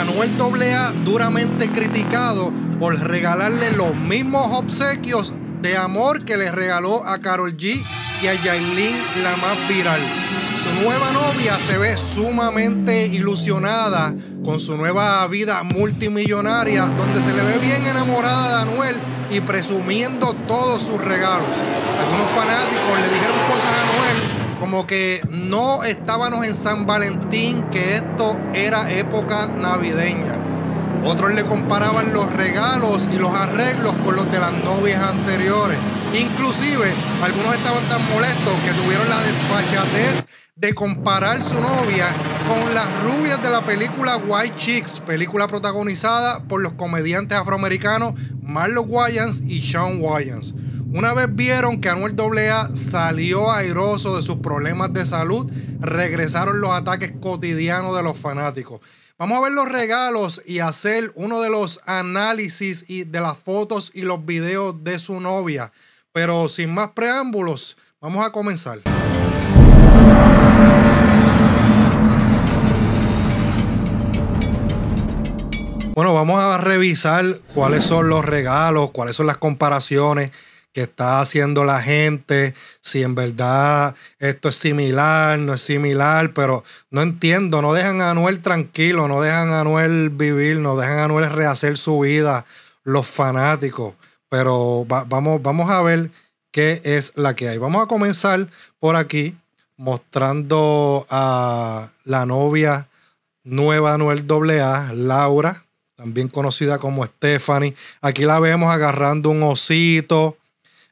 Anuel AA duramente criticado por regalarle los mismos obsequios de amor que le regaló a Carol G y a Yailin, la más viral. Su nueva novia se ve sumamente ilusionada con su nueva vida multimillonaria, donde se le ve bien enamorada de Anuel y presumiendo todos sus regalos. Algunos fanáticos le dijeron cosas a Anuel como que no estábamos en San Valentín, que esto era época navideña. Otros le comparaban los regalos y los arreglos con los de las novias anteriores. Inclusive, algunos estaban tan molestos que tuvieron la desfachatez de comparar su novia con las rubias de la película White Chicks, película protagonizada por los comediantes afroamericanos Marlon Wayans y Sean Wayans. Una vez vieron que Anuel AA salió airoso de sus problemas de salud, regresaron los ataques cotidianos de los fanáticos. Vamos a ver los regalos y hacer uno de los análisis y de las fotos y los videos de su novia. Pero sin más preámbulos, vamos a comenzar. Bueno, vamos a revisar cuáles son los regalos, cuáles son las comparaciones que está haciendo la gente, si en verdad esto es similar, no es similar, pero no entiendo, no dejan a Anuel tranquilo, no dejan a Anuel vivir, no dejan a Anuel rehacer su vida, los fanáticos, pero vamos, vamos a ver qué es la que hay. Vamos a comenzar por aquí mostrando a la novia nueva Anuel AA, Laura, también conocida como Stephanie. Aquí la vemos agarrando un osito,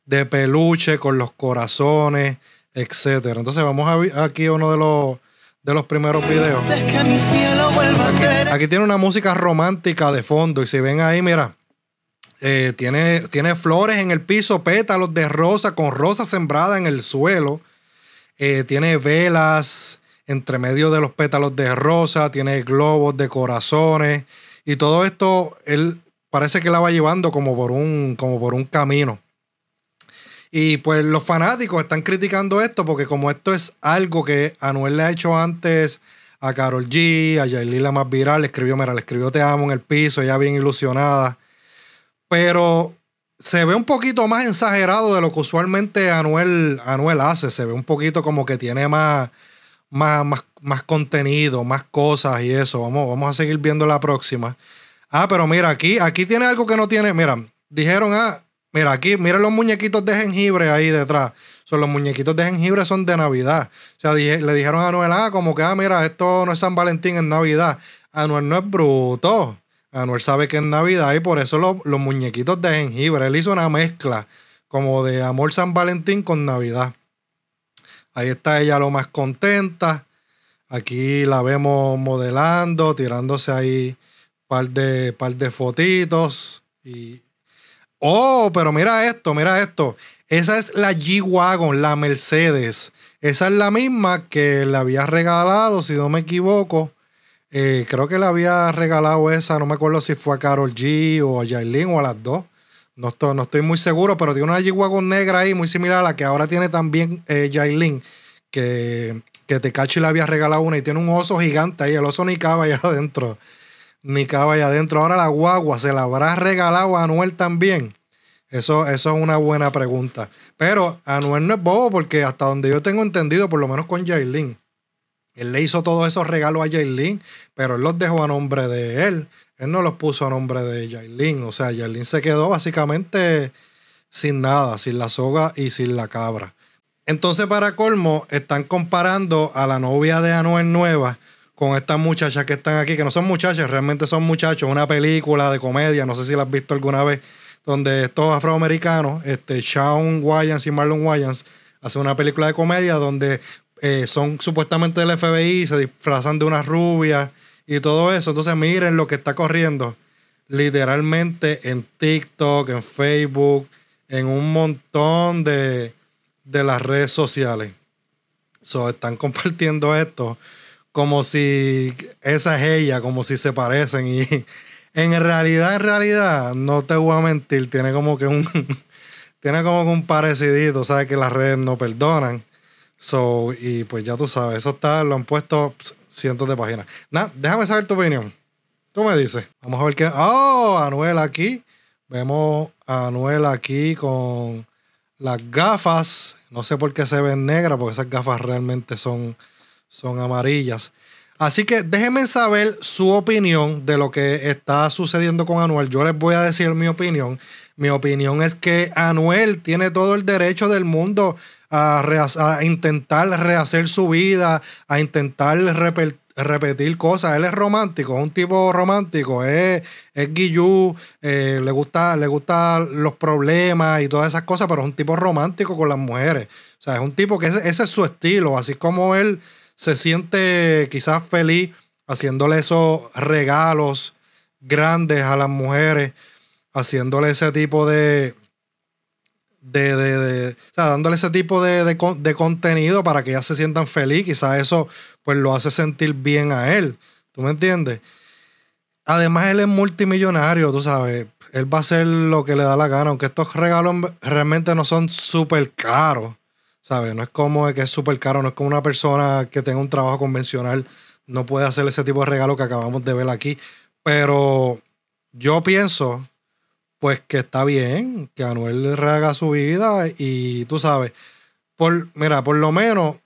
de peluche con los corazones, etcétera. Entonces vamos a ver aquí uno de los de los primeros videos. Aquí tiene una música romántica de fondo y si ven ahí, mira, eh, tiene, tiene flores en el piso, pétalos de rosa con rosa sembrada en el suelo. Eh, tiene velas entre medio de los pétalos de rosa, tiene globos de corazones y todo esto él parece que la va llevando como por un, como por un camino. Y pues los fanáticos están criticando esto porque como esto es algo que Anuel le ha hecho antes a Carol G, a Yailin la más viral, le escribió, mira, le escribió Te amo en el piso, ya bien ilusionada. Pero se ve un poquito más exagerado de lo que usualmente Anuel, Anuel hace. Se ve un poquito como que tiene más, más, más, contenido, más cosas y eso. Vamos, vamos a seguir viendo la próxima. Ah, pero mira, aquí, aquí tiene algo que no tiene. Mira, dijeron, ah, Mira, aquí, miren los muñequitos de jengibre ahí detrás. Son los muñequitos de jengibre son de Navidad. O sea, le dijeron a Anuel, ah, como que, ah, mira, esto no es San Valentín, es Navidad. Anuel no es bruto. Anuel sabe que es Navidad y por eso los muñequitos de jengibre. Él hizo una mezcla como de amor San Valentín con Navidad. Ahí está ella lo más contenta. Aquí la vemos modelando, tirándose ahí par de, par de fotitos y oh, pero mira esto, mira esto. Esa es la G-Wagon, la Mercedes. Esa es la misma que le había regalado, si no me equivoco. Eh, creo que le había regalado esa, no me acuerdo si fue a Carol G o a Jailin o a las dos. No estoy, muy seguro, pero tiene una G-Wagon negra ahí, muy similar a la que ahora tiene también eh, Jailin, que, que Tecachi le había regalado una y tiene un oso gigante ahí. El oso ni cabe allá adentro ni cabe adentro. Ahora la guagua, ¿se la habrá regalado a Anuel también? Eso, eso es una buena pregunta. Pero Anuel no es bobo porque hasta donde yo tengo entendido, por lo menos con Jailin, él le hizo todos esos regalos a Jailin, pero él los dejó a nombre de él. Él no los puso a nombre de Jailin. O sea, Jailin se quedó básicamente sin nada, sin la soga y sin la cabra. Entonces, para colmo, están comparando a la novia de Anuel Nueva con estas muchachas que están aquí, que no son muchachas, realmente son muchachos, una película de comedia, no sé si la has visto alguna vez, donde estos afroamericanos, este, Sean Wyans y Marlon Wyans, hacen una película de comedia donde eh, son supuestamente del FBI, se disfrazan de unas rubias y todo eso. Entonces miren lo que está corriendo literalmente en TikTok, en Facebook, en un montón de, de las redes sociales. están compartiendo esto como si esa es ella, como si se parecen. Y en realidad, en realidad, no te voy a mentir, tiene como que un, tiene como un parecidito, sabes que las redes no perdonan. So, y pues ya tú sabes, eso está, lo han puesto cientos de páginas. Nada, déjame saber tu opinión. Tú me dices. Vamos a ver qué. ¡Oh! Anuel aquí. Vemos a Anuel aquí con las gafas. No sé por qué se ven negras, porque esas gafas realmente son son amarillas. Así que déjenme saber su opinión de lo que está sucediendo con Anuel. Yo les voy a decir mi opinión. Mi opinión es que Anuel tiene todo el derecho del mundo a, intentar rehacer su vida, a intentar repetir cosas. Él es romántico, es un tipo romántico, es, es guillú, eh, le gusta, le gusta los problemas y todas esas cosas, pero es un tipo romántico con las mujeres. O sea, es un tipo que ese es su estilo, así como él se siente quizás feliz haciéndole esos regalos grandes a las mujeres, haciéndole ese tipo de... De, o sea, dándole ese tipo de, contenido para que ellas se sientan feliz, quizás eso pues lo hace sentir bien a él, ¿tú me entiendes? Además, él es multimillonario, tú sabes. Él va a hacer lo que le da la gana, aunque estos regalos realmente no son súper caros. ¿Sabes? No es como que es súper caro, no es como una persona que tenga un trabajo convencional, no puede hacer ese tipo de regalo que acabamos de ver aquí. Pero yo pienso, pues que está bien, que Anuel rehaga su vida y tú sabes, por, mira, por lo menos,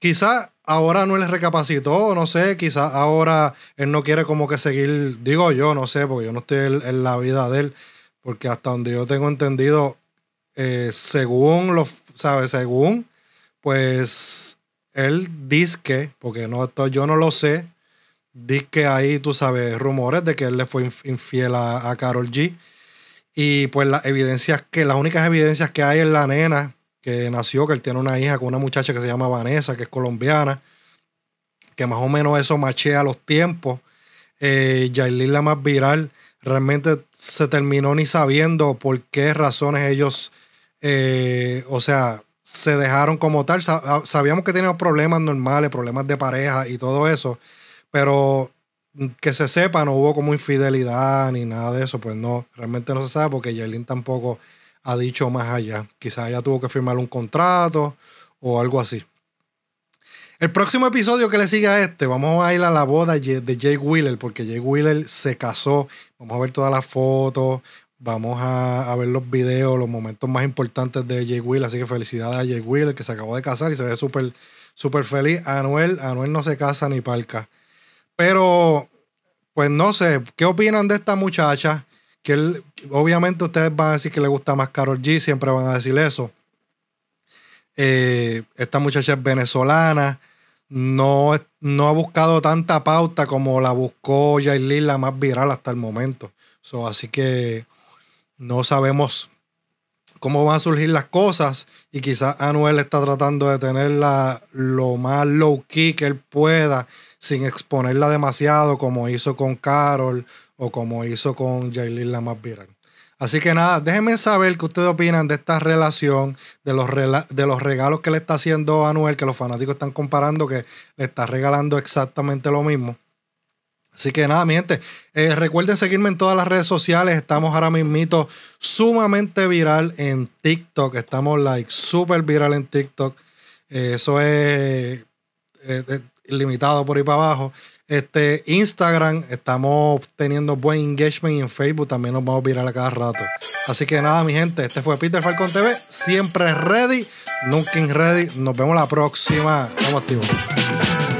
quizás ahora Anuel recapacitó, no sé, quizás ahora él no quiere como que seguir, digo yo, no sé, porque yo no estoy en la vida de él, porque hasta donde yo tengo entendido, eh, según los, ¿sabes? Según, pues él dice, que, porque no, yo no lo sé, dice que ahí, tú sabes, rumores de que él le fue infiel a, Carol G. Y pues las evidencias que, las únicas evidencias que hay en la nena que nació, que él tiene una hija con una muchacha que se llama Vanessa, que es colombiana, que más o menos eso machea los tiempos. Eh, Yailin, la más viral, realmente se terminó ni sabiendo por qué razones ellos eh, o sea, se dejaron como tal. Ah, sabíamos que tenían problemas normales, problemas de pareja y todo eso, pero que se sepa, no hubo como infidelidad ni nada de eso, pues no, realmente no se sabe porque Yaelin tampoco ha dicho más allá. Quizás ella tuvo que firmar un contrato o algo así. El próximo episodio que le sigue a este, vamos a ir a la boda de Jake Wheeler, porque Jake Wheeler se casó. Vamos a ver todas las fotos, Vamos a, ver los videos, los momentos más importantes de Jay Will. Así que felicidades a Jay Will, que se acabó de casar y se ve súper súper feliz. Anuel, Anuel no se casa ni palca. Pero, pues no sé, ¿qué opinan de esta muchacha? Que obviamente ustedes van a decir que le gusta más Carol G, siempre van a decir eso. Eh, esta muchacha es venezolana, no, no ha buscado tanta pauta como la buscó Yailin, la más viral hasta el momento. así que no sabemos cómo van a surgir las cosas y quizás Anuel está tratando de tenerla lo más low key que él pueda sin exponerla demasiado como hizo con Carol o como hizo con Jailin la más Así que nada, déjenme saber qué ustedes opinan de esta relación, de los, de los regalos que le está haciendo Anuel, que los fanáticos están comparando que le está regalando exactamente lo mismo. Así que nada, mi gente, eh, recuerden seguirme en todas las redes sociales. Estamos ahora mismo sumamente viral en TikTok. Estamos like súper viral en TikTok. Eh, eso es eh, limitado por ir para abajo. Este, Instagram, estamos teniendo buen engagement y en Facebook también nos vamos a virar a cada rato. Así que nada, mi gente, este fue Peter Falcon TV. Siempre ready, nunca en ready. Nos vemos la próxima. Estamos activos.